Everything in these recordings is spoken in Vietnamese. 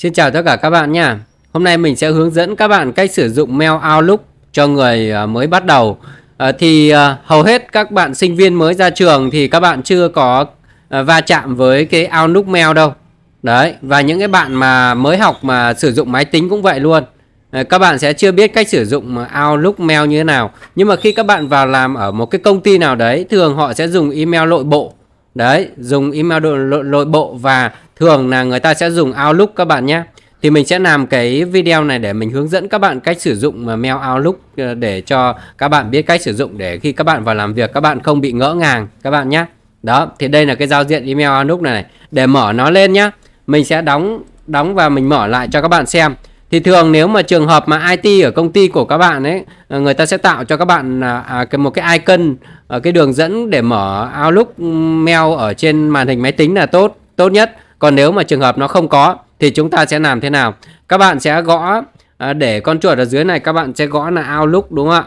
Xin chào tất cả các bạn nha. Hôm nay mình sẽ hướng dẫn các bạn cách sử dụng mail Outlook cho người à, mới bắt đầu. À, thì à, hầu hết các bạn sinh viên mới ra trường thì các bạn chưa có à, va chạm với cái Outlook mail đâu. Đấy, và những cái bạn mà mới học mà sử dụng máy tính cũng vậy luôn. À, các bạn sẽ chưa biết cách sử dụng à, Outlook mail như thế nào. Nhưng mà khi các bạn vào làm ở một cái công ty nào đấy, thường họ sẽ dùng email nội bộ Đấy, dùng email nội bộ và thường là người ta sẽ dùng Outlook các bạn nhé. Thì mình sẽ làm cái video này để mình hướng dẫn các bạn cách sử dụng mà mail Outlook à, để cho các bạn biết cách sử dụng để khi các bạn vào làm việc các bạn không bị ngỡ ngàng các bạn nhé. Đó, thì đây là cái giao diện email Outlook này, này. Để mở nó lên nhé. Mình sẽ đóng đóng và mình mở lại cho các bạn xem thì thường nếu mà trường hợp mà IT ở công ty của các bạn ấy ờ, người ta sẽ tạo cho các bạn à, à, một cái icon ở cái đường dẫn để mở Outlook mail ở trên màn hình máy tính là tốt tốt nhất còn nếu mà trường hợp nó không có thì chúng ta sẽ làm thế nào các bạn sẽ gõ à, để con chuột ở dưới này các bạn sẽ gõ là Outlook đúng không ạ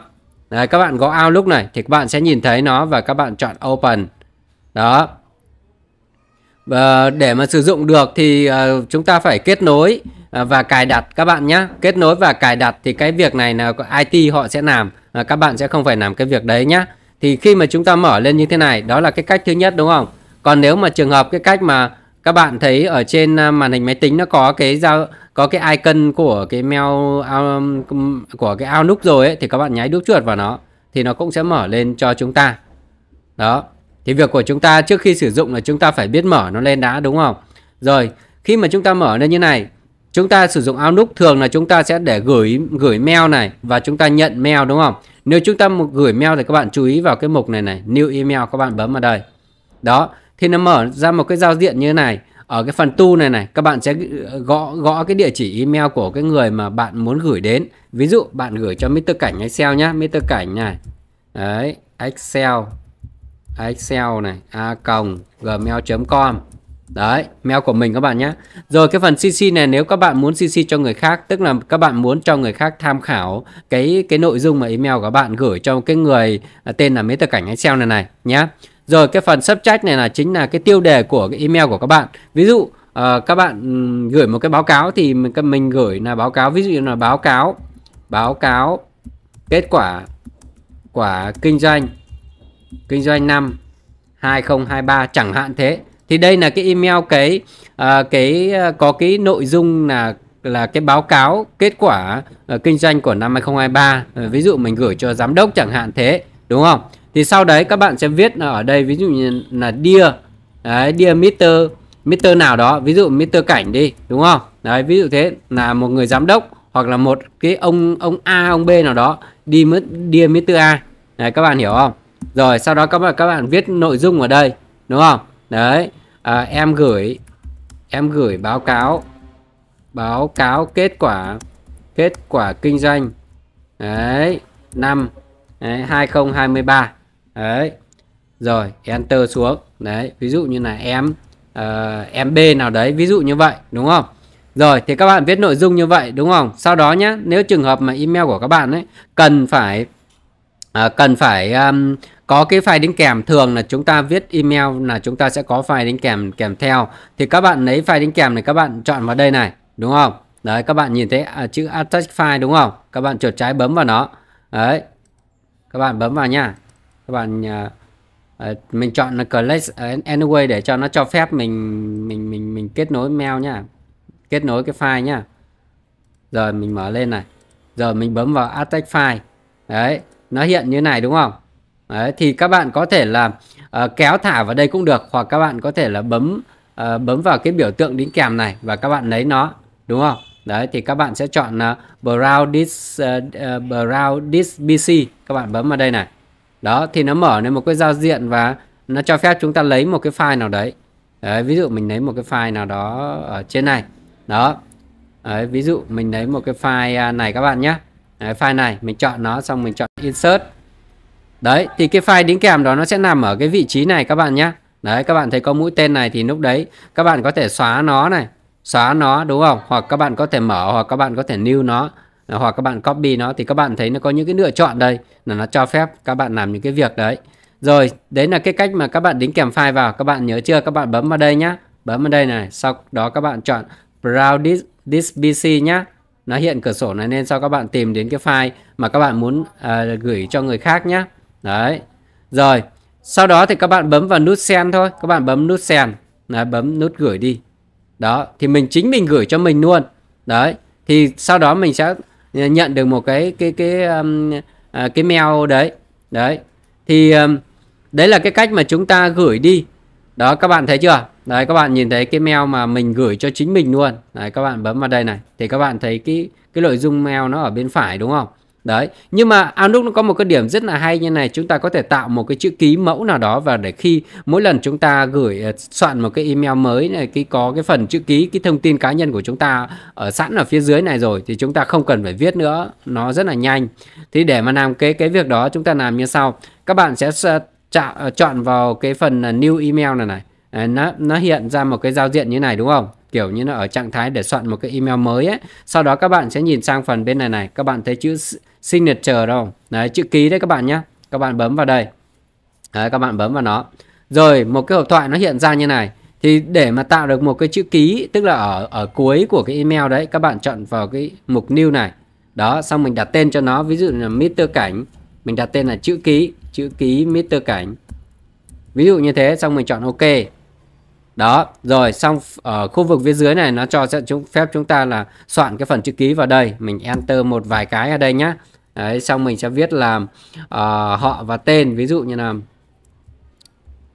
Đấy, các bạn gõ Outlook này thì các bạn sẽ nhìn thấy nó và các bạn chọn Open đó và ờ, để mà sử dụng được thì ờ, chúng ta phải kết nối À, và cài đặt các bạn nhé kết nối và cài đặt thì cái việc này là IT họ sẽ làm à, các bạn sẽ không phải làm cái việc đấy nhé thì khi mà chúng ta mở lên như thế này đó là cái cách thứ nhất đúng không còn nếu mà trường hợp cái cách mà các bạn thấy ở trên à, màn hình máy tính nó có cái giao có cái icon của cái mail um, của cái Outlook rồi ấy, thì các bạn nháy đúp chuột vào nó thì nó cũng sẽ mở lên cho chúng ta đó thì việc của chúng ta trước khi sử dụng là chúng ta phải biết mở nó lên đã đúng không rồi khi mà chúng ta mở lên như này Chúng ta sử dụng Outlook thường là chúng ta sẽ để gửi gửi mail này và chúng ta nhận mail đúng không? Nếu chúng ta gửi mail thì các bạn chú ý vào cái mục này này, new email các bạn bấm vào đây. Đó, thì nó mở ra một cái giao diện như thế này. Ở cái phần tu này này, các bạn sẽ gõ gõ cái địa chỉ email của cái người mà bạn muốn gửi đến. Ví dụ bạn gửi cho Mr. Cảnh Excel nhá, Mr. Cảnh này. Đấy, Excel Excel này a à, gmail.com Đấy, mail của mình các bạn nhé. Rồi cái phần CC này nếu các bạn muốn CC cho người khác, tức là các bạn muốn cho người khác tham khảo cái cái nội dung mà email của bạn gửi cho cái người à, tên là mấy tờ cảnh Excel này này nhé. Rồi cái phần subject này là chính là cái tiêu đề của cái email của các bạn. Ví dụ uh, các bạn gửi một cái báo cáo thì mình mình gửi là báo cáo ví dụ là báo cáo báo cáo kết quả quả kinh doanh kinh doanh năm 2023 chẳng hạn thế thì đây là cái email cái à, cái à, có cái nội dung là là cái báo cáo kết quả uh, kinh doanh của năm 2023 uh, ờ, ví dụ mình gửi cho giám đốc chẳng hạn thế đúng không thì sau đấy các bạn sẽ viết ở đây ví dụ như là dear đấy dear Mr. Mr nào đó ví dụ Mr cảnh đi đúng không đấy ví dụ thế là một người giám đốc hoặc là một cái ông ông A ông B nào đó đi mất dear Mr A đấy các bạn hiểu không rồi sau đó các bạn các bạn viết nội dung ở đây đúng không đấy à, em gửi em gửi báo cáo báo cáo kết quả kết quả kinh doanh đấy năm đấy, 2023 đấy rồi enter xuống đấy ví dụ như là em uh, em B nào đấy ví dụ như vậy đúng không rồi thì các bạn viết nội dung như vậy đúng không sau đó nhé nếu trường hợp mà email của các bạn ấy cần phải uh, cần phải um, có cái file đính kèm thường là chúng ta viết email là chúng ta sẽ có file đính kèm kèm theo thì các bạn lấy file đính kèm này các bạn chọn vào đây này đúng không đấy các bạn nhìn thấy à, chữ attach file đúng không các bạn chuột trái bấm vào nó đấy các bạn bấm vào nha các bạn à, à mình chọn là collect anyway để cho nó cho phép mình mình mình mình kết nối mail nha kết nối cái file nhá rồi mình mở lên này rồi mình bấm vào attach file đấy nó hiện như này đúng không Đấy, thì các bạn có thể là uh, kéo thả vào đây cũng được hoặc các bạn có thể là bấm uh, bấm vào cái biểu tượng đính kèm này và các bạn lấy nó đúng không? Đấy thì các bạn sẽ chọn uh, ờ, Brow Dis uh, Brow Dis BC các bạn bấm vào đây này. Đó thì nó mở lên một cái giao diện và nó cho phép chúng ta lấy một cái file nào đấy. đấy ví dụ mình lấy một cái file nào đó ở trên này. Đó. Đấy, ví dụ mình lấy một cái file à, này các bạn nhé. Đấy, file này mình chọn nó xong mình chọn insert Đấy, thì cái file đính kèm đó nó sẽ nằm ở cái vị trí này các bạn nhé. Đấy, các bạn thấy có mũi tên này thì lúc đấy các bạn có thể xóa nó này, xóa nó đúng không? Hoặc các bạn có thể mở hoặc các bạn có thể new nó hoặc các bạn copy nó thì các bạn thấy nó có những cái lựa chọn đây là nó cho phép các bạn làm những cái việc đấy. Rồi, đấy là cái cách mà các bạn đính kèm file vào. Các bạn nhớ chưa? Các bạn bấm vào đây nhá. Bấm vào đây này, sau đó các bạn chọn Browse this, PC nhá. Nó hiện cửa sổ này nên sau các bạn tìm đến cái file mà các bạn muốn uh, gửi cho người khác nhé Đấy. Rồi. Sau đó thì các bạn bấm vào nút send thôi. Các bạn bấm nút send. Đấy, bấm nút gửi đi. Đó. Thì mình chính mình gửi cho mình luôn. Đấy. Thì sau đó mình sẽ nhận được một cái cái cái um, à, cái mail đấy. Đấy. Thì um, đấy là cái cách mà chúng ta gửi đi. Đó các bạn thấy chưa? Đấy các bạn nhìn thấy cái mail mà mình gửi cho chính mình luôn. Đấy các bạn bấm vào đây này thì các bạn thấy cái cái nội dung mail nó ở bên phải đúng không? Đấy, nhưng mà Outlook nó có một cái điểm rất là hay như này, chúng ta có thể tạo một cái chữ ký mẫu nào đó và để khi mỗi lần chúng ta gửi ờ, soạn một cái email mới này cái có cái phần chữ ký cái thông tin cá nhân của chúng ta ở sẵn ở phía dưới này rồi thì chúng ta không cần phải viết nữa, nó rất là nhanh. Thì để mà làm cái cái việc đó chúng ta làm như sau. Các bạn sẽ ờ, chọn vào cái phần ờ, new email này này Ờ, nó, nó hiện ra một cái giao diện như này đúng không kiểu như nó ở trạng thái để soạn một cái email mới ấy. Sau đó các bạn sẽ nhìn sang phần bên này này, các bạn thấy chữ signature đâu? Đấy, chữ ký đấy các bạn nhá Các bạn bấm vào đây. Đấy, các bạn bấm vào nó. Rồi, một cái hộp thoại nó hiện ra như này. Thì để mà tạo được một cái chữ ký, tức là ở ở cuối của cái email đấy, các bạn chọn vào cái mục new này. Đó, xong mình đặt tên cho nó, ví dụ là Mr. Cảnh. Mình đặt tên là chữ ký, chữ ký Mr. Cảnh. Ví dụ như thế, xong mình chọn OK đó rồi xong ở ờ, khu vực phía dưới này nó cho sẽ chúng phép chúng ta là soạn cái phần chữ ký vào đây mình enter một vài cái ở đây nhá đấy xong mình sẽ viết là uh, họ và tên ví dụ như là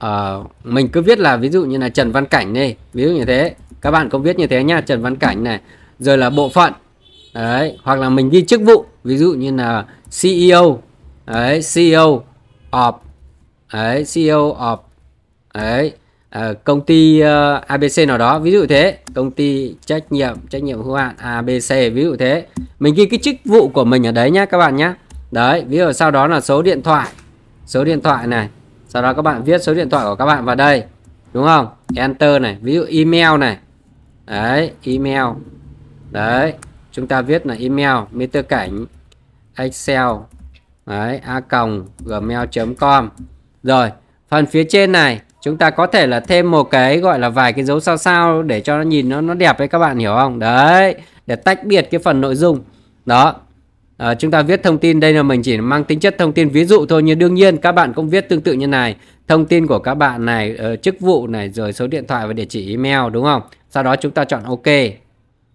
uh, mình cứ viết là ví dụ như là Trần Văn Cảnh đi ví dụ như thế các bạn cũng viết như thế nhá Trần Văn Cảnh này rồi là bộ phận đấy hoặc là mình ghi chức vụ ví dụ như là CEO đấy CEO of đấy CEO of đấy Ờ, công ty uh, ờ, ABC nào đó ví dụ thế công ty trách nhiệm trách nhiệm hữu hạn ABC ví dụ thế mình ghi cái chức vụ của mình ở đấy nhá các bạn nhá đấy ví dụ sau đó là số điện thoại số điện thoại này sau đó các bạn viết số điện thoại của các bạn vào đây đúng không enter này ví dụ email này đấy email đấy chúng ta viết là email meter cảnh excel đấy a còng gmail.com rồi phần phía trên này chúng ta có thể là thêm một cái gọi là vài cái dấu sao sao để cho nó nhìn nó nó đẹp đấy các bạn hiểu không đấy để tách biệt cái phần nội dung đó à, chúng ta viết thông tin đây là mình chỉ mang tính chất thông tin ví dụ thôi nhưng đương nhiên các bạn cũng viết tương tự như này thông tin của các bạn này ờ, chức vụ này rồi số điện thoại và địa chỉ email đúng không sau đó chúng ta chọn ok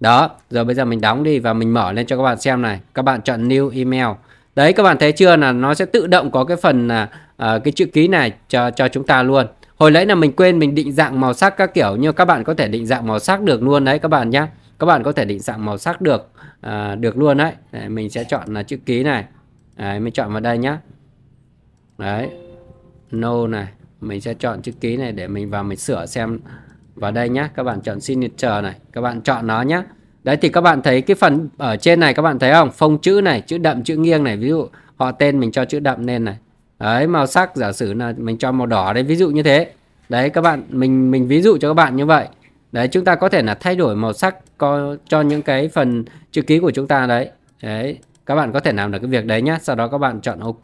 đó giờ bây giờ mình đóng đi và mình mở lên cho các bạn xem này các bạn chọn new email đấy các bạn thấy chưa là nó sẽ tự động có cái phần là uh, cái chữ ký này cho cho chúng ta luôn Hồi nãy là mình quên mình định dạng màu sắc các kiểu nhưng các bạn có thể định dạng màu sắc được luôn đấy các bạn nhé. Các bạn có thể định dạng màu sắc được à, được luôn đấy. đấy. Mình sẽ chọn là chữ ký này. Đấy, mình chọn vào đây nhá. Đấy. No này. Mình sẽ chọn chữ ký này để mình vào mình sửa xem vào đây nhá. Các bạn chọn signature này. Các bạn chọn nó nhá. Đấy thì các bạn thấy cái phần ở trên này các bạn thấy không? Phông chữ này, chữ đậm, chữ nghiêng này. Ví dụ họ tên mình cho chữ đậm lên này đấy màu sắc giả sử là mình cho màu đỏ đấy ví dụ như thế đấy các bạn mình mình ví dụ cho các bạn như vậy đấy chúng ta có thể là thay đổi màu sắc co, cho những cái phần chữ ký của chúng ta đấy đấy các bạn có thể làm được cái việc đấy nhá sau đó các bạn chọn ok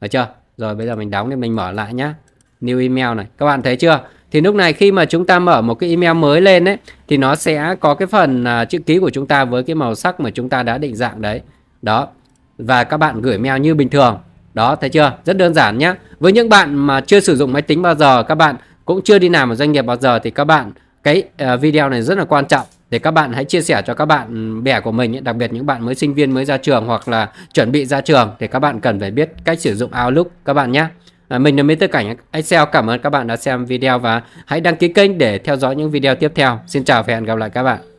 được chưa rồi bây giờ mình đóng thì mình mở lại nhá new email này các bạn thấy chưa thì lúc này khi mà chúng ta mở một cái email mới lên đấy thì nó sẽ có cái phần uh, chữ ký của chúng ta với cái màu sắc mà chúng ta đã định dạng đấy đó và các bạn gửi mail như bình thường đó, thấy chưa? Rất đơn giản nhé. Với những bạn mà chưa sử dụng máy tính bao giờ, các bạn cũng chưa đi làm ở doanh nghiệp bao giờ thì các bạn cái ờ, video này rất là quan trọng để các bạn hãy chia sẻ cho các bạn bè của mình đặc biệt những bạn mới sinh viên mới ra trường hoặc là chuẩn bị ra trường thì các bạn cần phải biết cách sử dụng Outlook các bạn nhé à, mình là Mỹ Tư Cảnh Excel cảm ơn các bạn đã xem video và hãy đăng ký kênh để theo dõi những video tiếp theo Xin chào và hẹn gặp lại các bạn